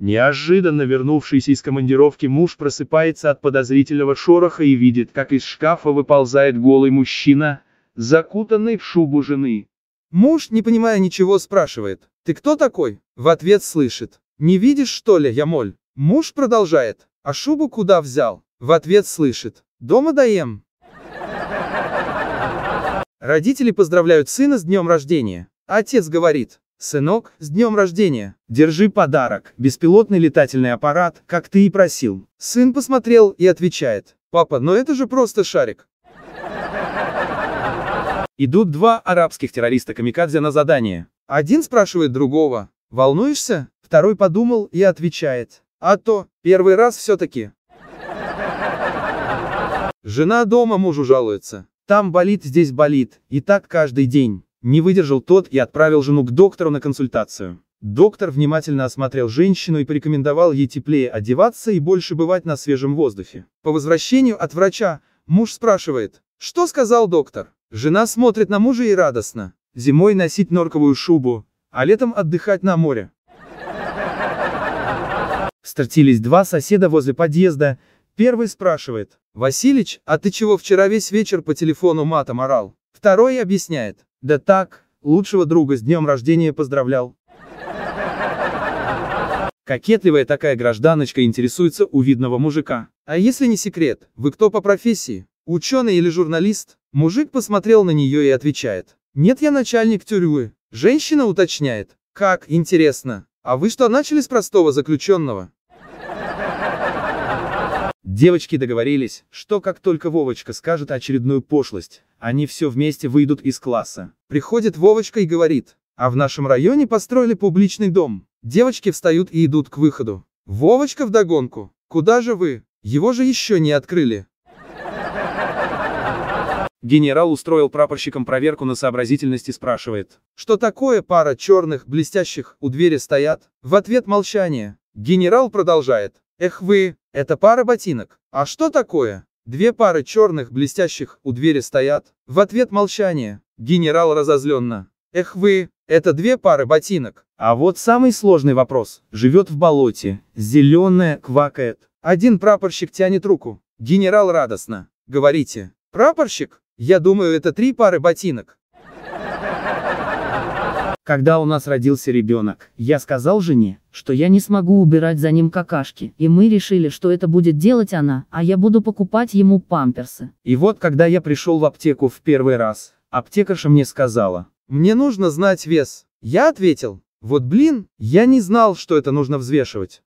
Неожиданно вернувшийся из командировки муж просыпается от подозрительного шороха и видит, как из шкафа выползает голый мужчина, закутанный в шубу жены. Муж, не понимая ничего, спрашивает, «Ты кто такой?» В ответ слышит, «Не видишь, что ли, я моль?» Муж продолжает, «А шубу куда взял?» В ответ слышит, «Дома даем». Родители поздравляют сына с днем рождения. Отец говорит, «Сынок, с днем рождения! Держи подарок, беспилотный летательный аппарат, как ты и просил». Сын посмотрел и отвечает, «Папа, но это же просто шарик». Идут два арабских террориста-камикадзе на задание. Один спрашивает другого, «Волнуешься?» Второй подумал и отвечает, «А то, первый раз все-таки». Жена дома мужу жалуется. Там болит, здесь болит, и так каждый день. Не выдержал тот и отправил жену к доктору на консультацию. Доктор внимательно осмотрел женщину и порекомендовал ей теплее одеваться и больше бывать на свежем воздухе. По возвращению от врача, муж спрашивает, что сказал доктор? Жена смотрит на мужа и радостно. Зимой носить норковую шубу, а летом отдыхать на море. Стартились два соседа возле подъезда. Первый спрашивает. «Василич, а ты чего вчера весь вечер по телефону матом орал?» Второй объясняет. Да так, лучшего друга с днем рождения поздравлял. Кокетливая такая гражданочка интересуется у видного мужика. А если не секрет, вы кто по профессии? Ученый или журналист? Мужик посмотрел на нее и отвечает. Нет, я начальник тюрьмы. Женщина уточняет. Как, интересно. А вы что, начали с простого заключенного? Девочки договорились, что как только Вовочка скажет очередную пошлость, они все вместе выйдут из класса. Приходит Вовочка и говорит, а в нашем районе построили публичный дом. Девочки встают и идут к выходу. Вовочка вдогонку. Куда же вы? Его же еще не открыли. Генерал устроил прапорщикам проверку на сообразительность и спрашивает. Что такое пара черных, блестящих, у двери стоят? В ответ молчание. Генерал продолжает. Эх вы, это пара ботинок. А что такое? Две пары черных блестящих у двери стоят. В ответ молчание. Генерал разозленно. Эх вы, это две пары ботинок. А вот самый сложный вопрос. Живет в болоте. Зеленая квакает. Один прапорщик тянет руку. Генерал радостно. Говорите. Прапорщик? Я думаю, это три пары ботинок. Когда у нас родился ребенок, я сказал жене, что я не смогу убирать за ним какашки, и мы решили, что это будет делать она, а я буду покупать ему памперсы. И вот когда я пришел в аптеку в первый раз, аптекарша мне сказала, мне нужно знать вес. Я ответил, вот блин, я не знал, что это нужно взвешивать.